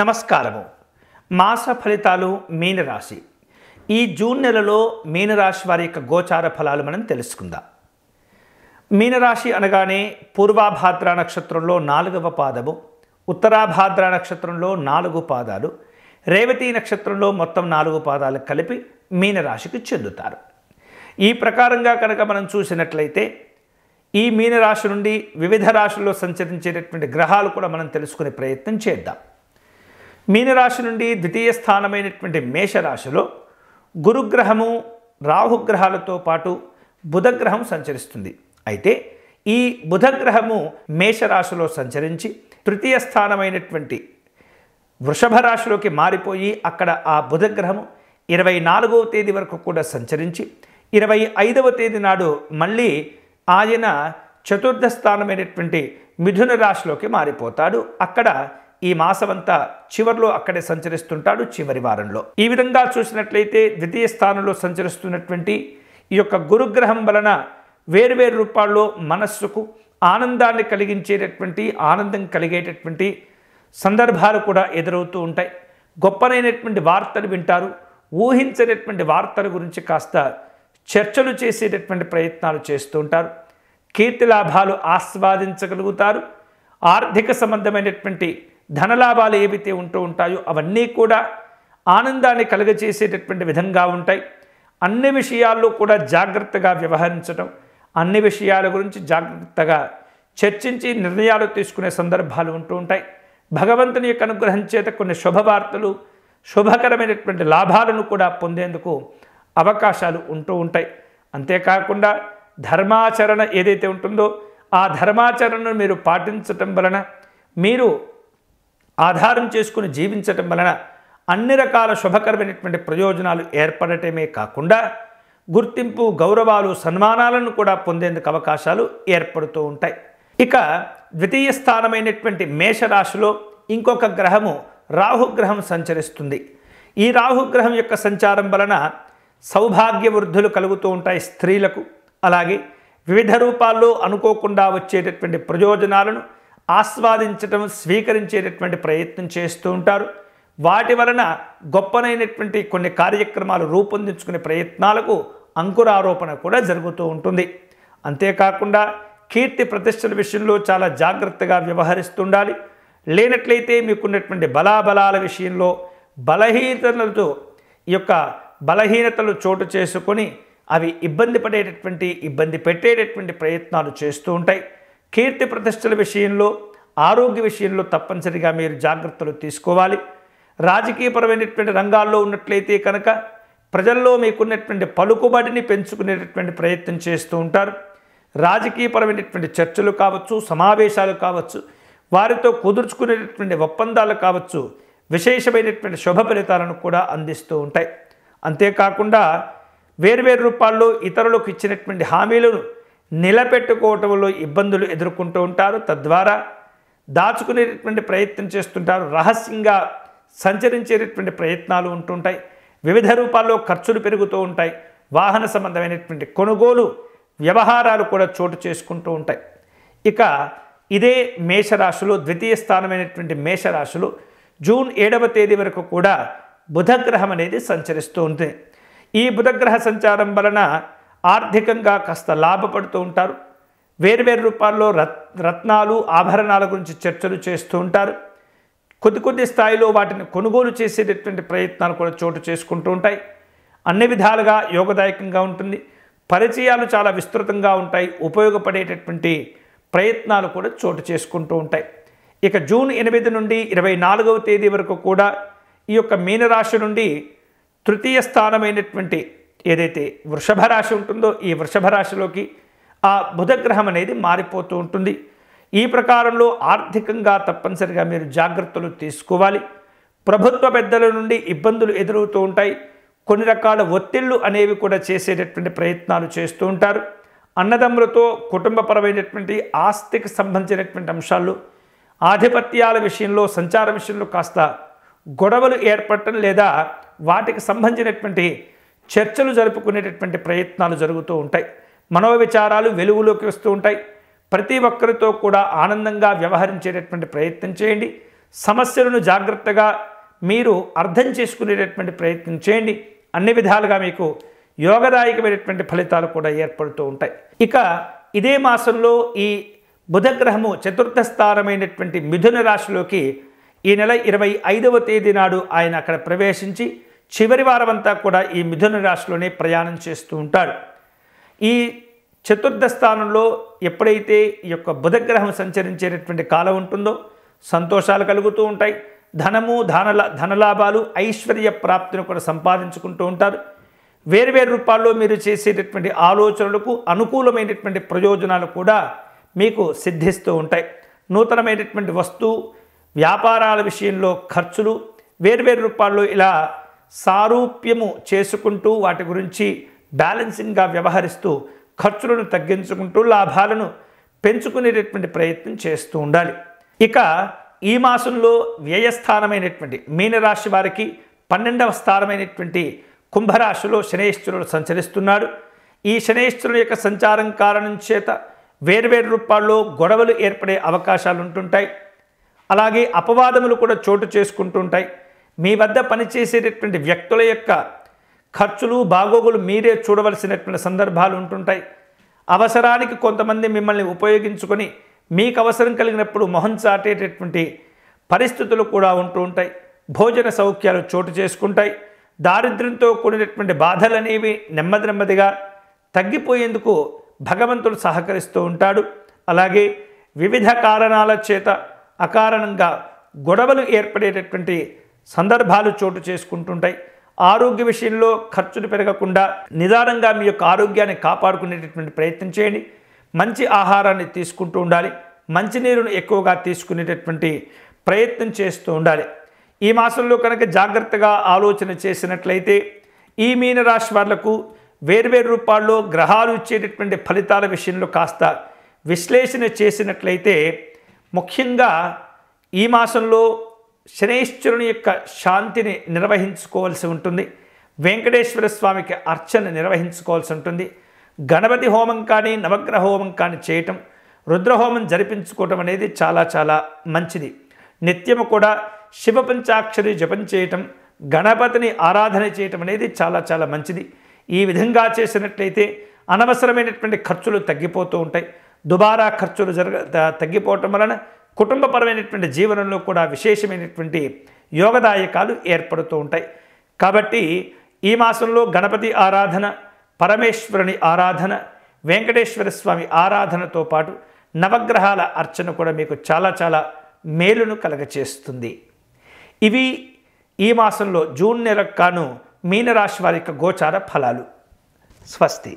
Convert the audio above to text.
నమస్కారము మాస ఫలితాలు మీనరాశి ఈ జూన్ నెలలో మీనరాశి వారి యొక్క గోచార ఫలాలు మనం తెలుసుకుందాం మీనరాశి అనగానే పూర్వాభాద్ర నక్షత్రంలో నాలుగవ పాదము ఉత్తరాభాద్ర నక్షత్రంలో నాలుగు పాదాలు రేవతి నక్షత్రంలో మొత్తం నాలుగు పాదాలు కలిపి మీనరాశికి చెందుతారు ఈ ప్రకారంగా కనుక మనం చూసినట్లయితే ఈ మీనరాశి నుండి వివిధ రాశుల్లో సంచరించేటటువంటి గ్రహాలు కూడా మనం తెలుసుకునే ప్రయత్నం చేద్దాం మీనరాశి నుండి ద్వితీయ స్థానమైనటువంటి మేషరాశిలో గురుగ్రహము రాహుగ్రహాలతో పాటు బుధగ్రహం సంచరిస్తుంది అయితే ఈ బుధగ్రహము మేషరాశిలో సంచరించి తృతీయ స్థానమైనటువంటి వృషభ రాశిలోకి మారిపోయి అక్కడ ఆ బుధగ్రహము ఇరవై నాలుగవ తేదీ వరకు కూడా సంచరించి ఇరవై ఐదవ తేదీ నాడు మళ్ళీ ఆయన చతుర్థ స్థానమైనటువంటి మిథున రాశిలోకి మారిపోతాడు అక్కడ ఈ మాసమంతా చివరిలో అక్కడే సంచరిస్తుంటాడు చివరి వారంలో ఈ విధంగా చూసినట్లయితే ద్వితీయ స్థానంలో సంచరిస్తున్నటువంటి ఈ యొక్క గురుగ్రహం వలన వేరువేరు రూపాల్లో మనస్సుకు ఆనందాన్ని కలిగించేటటువంటి ఆనందం కలిగేటటువంటి సందర్భాలు కూడా ఎదురవుతూ ఉంటాయి గొప్పనైనటువంటి వార్తలు వింటారు ఊహించేటటువంటి వార్తల గురించి కాస్త చర్చలు చేసేటటువంటి ప్రయత్నాలు చేస్తూ ఉంటారు కీర్తి లాభాలు ఆస్వాదించగలుగుతారు ఆర్థిక సంబంధమైనటువంటి ధనలాభాలు ఏవైతే ఉంటూ ఉంటాయో అవన్నీ కూడా ఆనందాన్ని కలుగజేసేటటువంటి విధంగా ఉంటాయి అన్ని విషయాల్లో కూడా జాగ్రత్తగా వ్యవహరించడం అన్ని విషయాల గురించి జాగ్రత్తగా చర్చించి నిర్ణయాలు తీసుకునే సందర్భాలు ఉంటూ ఉంటాయి భగవంతుని యొక్క అనుగ్రహం చేత కొన్ని శుభవార్తలు శుభకరమైనటువంటి లాభాలను కూడా పొందేందుకు అవకాశాలు ఉంటూ ఉంటాయి అంతేకాకుండా ధర్మాచరణ ఏదైతే ఉంటుందో ఆ ధర్మాచరణను మీరు పాటించటం వలన మీరు ఆధారం చేసుకుని జీవించటం వలన అన్ని రకాల శుభకరమైనటువంటి ప్రయోజనాలు ఏర్పడటమే కాకుండా గుర్తింపు గౌరవాలు సన్మానాలను కూడా పొందేందుకు అవకాశాలు ఏర్పడుతూ ఉంటాయి ఇక ద్వితీయ స్థానమైనటువంటి మేషరాశిలో ఇంకొక గ్రహము రాహుగ్రహం సంచరిస్తుంది ఈ రాహుగ్రహం యొక్క సంచారం వలన సౌభాగ్య వృద్ధులు కలుగుతూ ఉంటాయి స్త్రీలకు అలాగే వివిధ రూపాల్లో అనుకోకుండా వచ్చేటటువంటి ప్రయోజనాలను ఆస్వాదించటం స్వీకరించేటటువంటి ప్రయత్నం చేస్తూ ఉంటారు వాటి వలన గొప్పనైనటువంటి కొన్ని కార్యక్రమాలు రూపొందించుకునే ప్రయత్నాలకు అంకురారోపణ కూడా జరుగుతూ ఉంటుంది అంతేకాకుండా కీర్తి ప్రతిష్టల విషయంలో చాలా జాగ్రత్తగా వ్యవహరిస్తుండాలి లేనట్లయితే మీకున్నటువంటి బలాబలాల విషయంలో బలహీనతలతో ఈ యొక్క బలహీనతలు చోటు చేసుకొని అవి ఇబ్బంది పడేటటువంటి ఇబ్బంది పెట్టేటటువంటి ప్రయత్నాలు చేస్తూ ఉంటాయి కీర్తి ప్రతిష్టల విషయంలో ఆరోగ్య విషయంలో తప్పనిసరిగా మీరు జాగ్రత్తలు తీసుకోవాలి రాజకీయపరమైనటువంటి రంగాల్లో ఉన్నట్లయితే కనుక ప్రజల్లో మీకున్నటువంటి పలుకుబడిని పెంచుకునేటటువంటి ప్రయత్నం చేస్తూ ఉంటారు రాజకీయపరమైనటువంటి చర్చలు కావచ్చు సమావేశాలు కావచ్చు వారితో కుదుర్చుకునేటటువంటి ఒప్పందాలు కావచ్చు విశేషమైనటువంటి శుభ ఫలితాలను కూడా అందిస్తూ ఉంటాయి అంతేకాకుండా వేర్వేరు రూపాల్లో ఇతరులకు ఇచ్చినటువంటి హామీలను నిలబెట్టుకోవటంలో ఇబ్బందులు ఎదుర్కొంటూ ఉంటారు తద్వారా దాచుకునేటటువంటి ప్రయత్నం చేస్తుంటారు రహస్యంగా సంచరించేటటువంటి ప్రయత్నాలు ఉంటుంటాయి వివిధ రూపాల్లో ఖర్చులు పెరుగుతూ ఉంటాయి వాహన సంబంధమైనటువంటి కొనుగోలు వ్యవహారాలు కూడా చోటు చేసుకుంటూ ఉంటాయి ఇక ఇదే మేషరాశులు ద్వితీయ స్థానమైనటువంటి మేషరాశులు జూన్ ఏడవ తేదీ వరకు కూడా బుధగ్రహం అనేది సంచరిస్తూ ఉంటుంది ఈ బుధగ్రహ సంచారం వలన ఆర్థికంగా కాస్త లాభపడుతూ ఉంటారు వేర్వేరు రూపాల్లో రత్నాలు ఆభరణాల గురించి చర్చలు చేస్తూ ఉంటారు కొద్ది కొద్ది స్థాయిలో వాటిని కొనుగోలు చేసేటటువంటి ప్రయత్నాలు కూడా చోటు చేసుకుంటూ ఉంటాయి అన్ని విధాలుగా యోగదాయకంగా ఉంటుంది పరిచయాలు చాలా విస్తృతంగా ఉంటాయి ఉపయోగపడేటటువంటి ప్రయత్నాలు కూడా చోటు చేసుకుంటూ ఉంటాయి ఇక జూన్ ఎనిమిది నుండి ఇరవై నాలుగవ తేదీ వరకు కూడా ఈ యొక్క మీనరాశి నుండి తృతీయ స్థానమైనటువంటి ఏదైతే వృషభ రాశి ఉంటుందో ఈ వృషభ రాశిలోకి ఆ బుధగ్రహం అనేది మారిపోతూ ఉంటుంది ఈ ప్రకారంలో ఆర్థికంగా తప్పనిసరిగా మీరు జాగ్రత్తలు తీసుకోవాలి ప్రభుత్వ పెద్దల నుండి ఇబ్బందులు ఎదురవుతూ ఉంటాయి కొన్ని రకాల ఒత్తిళ్లు అనేవి కూడా చేసేటటువంటి ప్రయత్నాలు చేస్తూ ఉంటారు అన్నదమ్ములతో కుటుంబపరమైనటువంటి ఆస్తికి సంబంధించినటువంటి అంశాలు ఆధిపత్యాల విషయంలో సంచార విషయంలో కాస్త గొడవలు ఏర్పడటం లేదా వాటికి సంబంధించినటువంటి చర్చలు జరుపుకునేటటువంటి ప్రయత్నాలు జరుగుతూ ఉంటాయి మనోవిచారాలు వెలుగులోకి వస్తూ ఉంటాయి ప్రతి ఒక్కరితో కూడా ఆనందంగా వ్యవహరించేటటువంటి ప్రయత్నం చేయండి సమస్యలను జాగ్రత్తగా మీరు అర్థం చేసుకునేటటువంటి ప్రయత్నం చేయండి అన్ని విధాలుగా మీకు యోగదాయకమైనటువంటి ఫలితాలు కూడా ఏర్పడుతూ ఉంటాయి ఇక ఇదే మాసంలో ఈ బుధగ్రహము చతుర్థ స్థానమైనటువంటి మిథున రాశిలోకి ఈ నెల ఇరవై ఐదవ తేదీ నాడు ఆయన అక్కడ ప్రవేశించి చివరి వారమంతా కూడా ఈ మిథున రాశిలోనే ప్రయాణం చేస్తూ ఉంటాడు ఈ చతుర్థ స్థానంలో ఎప్పుడైతే ఈ యొక్క బుధగ్రహం సంచరించేటటువంటి కాలం ఉంటుందో సంతోషాలు కలుగుతూ ఉంటాయి ధనము ధన ధనలాభాలు ఐశ్వర్య ప్రాప్తిని కూడా సంపాదించుకుంటూ ఉంటారు వేరువేరు రూపాల్లో మీరు చేసేటటువంటి ఆలోచనలకు అనుకూలమైనటువంటి ప్రయోజనాలు కూడా మీకు సిద్ధిస్తూ ఉంటాయి నూతనమైనటువంటి వస్తువు వ్యాపారాల విషయంలో ఖర్చులు వేర్వేరు రూపాల్లో ఇలా సారూప్యము చేసుకుంటూ వాటి గురించి బ్యాలెన్సింగ్గా వ్యవహరిస్తూ ఖర్చులను తగ్గించుకుంటూ లాభాలను పెంచుకునేటటువంటి ప్రయత్నం చేస్తూ ఉండాలి ఇక ఈ మాసంలో వ్యయస్థానమైనటువంటి మీనరాశి వారికి పన్నెండవ స్థానమైనటువంటి కుంభరాశిలో శనేశ్వరుడు సంచరిస్తున్నాడు ఈ శనేశ్వరుడు యొక్క సంచారం కారణం చేత వేర్వేరు రూపాల్లో గొడవలు ఏర్పడే అవకాశాలు ఉంటుంటాయి అలాగే అపవాదములు కూడా చోటు చేసుకుంటుంటాయి మీ వద్ద పనిచేసేటటువంటి వ్యక్తుల యొక్క ఖర్చులు బాగోగులు మీరే చూడవలసినటువంటి సందర్భాలు ఉంటుంటాయి అవసరానికి కొంతమంది మిమ్మల్ని ఉపయోగించుకొని మీకు అవసరం కలిగినప్పుడు మొహం చాటేటటువంటి పరిస్థితులు కూడా ఉంటూ ఉంటాయి భోజన సౌఖ్యాలు చోటు చేసుకుంటాయి దారిద్ర్యంతో కూడినటువంటి బాధలు అనేవి నెమ్మది నెమ్మదిగా తగ్గిపోయేందుకు భగవంతుడు సహకరిస్తూ ఉంటాడు అలాగే వివిధ కారణాల చేత అకారణంగా గొడవలు ఏర్పడేటటువంటి సందర్భాలు చోటు చేసుకుంటుంటాయి ఆరోగ్య విషయంలో ఖర్చులు పెరగకుండా నిదానంగా మీ యొక్క ఆరోగ్యాన్ని కాపాడుకునేటటువంటి ప్రయత్నం చేయండి మంచి ఆహారాన్ని తీసుకుంటూ ఉండాలి మంచినీరును ఎక్కువగా తీసుకునేటటువంటి ప్రయత్నం చేస్తూ ఉండాలి ఈ మాసంలో కనుక జాగ్రత్తగా ఆలోచన చేసినట్లయితే ఈ మీనరాశి వాళ్లకు వేర్వేరు రూపాల్లో గ్రహాలు ఇచ్చేటటువంటి ఫలితాల విషయంలో కాస్త విశ్లేషణ చేసినట్లయితే ముఖ్యంగా ఈ మాసంలో శనేశ్వరుని యొక్క శాంతిని నిర్వహించుకోవాల్సి ఉంటుంది వెంకటేశ్వర స్వామికి అర్చన నిర్వహించుకోవాల్సి ఉంటుంది గణపతి హోమం కానీ నవగ్రహ హోమం కానీ చేయటం రుద్రహోమం జరిపించుకోవటం అనేది చాలా చాలా మంచిది నిత్యము కూడా శివ పంచాక్షరి జపం చేయటం గణపతిని ఆరాధన చేయటం అనేది చాలా చాలా మంచిది ఈ విధంగా చేసినట్లయితే అనవసరమైనటువంటి ఖర్చులు తగ్గిపోతూ ఉంటాయి దుబారా ఖర్చులు జరగ తగ్గిపోవటం వలన కుటుంబపరమైనటువంటి జీవనంలో కూడా విశేషమైనటువంటి యోగదాయకాలు ఏర్పడుతూ ఉంటాయి కాబట్టి ఈ మాసంలో గణపతి ఆరాధన పరమేశ్వరుని ఆరాధన వెంకటేశ్వర స్వామి ఆరాధనతో పాటు నవగ్రహాల అర్చన కూడా మీకు చాలా చాలా మేలును కలగచేస్తుంది ఇవి ఈ మాసంలో జూన్ నెలకు కాను మీనరాశి వారి యొక్క గోచార ఫలాలు స్వస్తి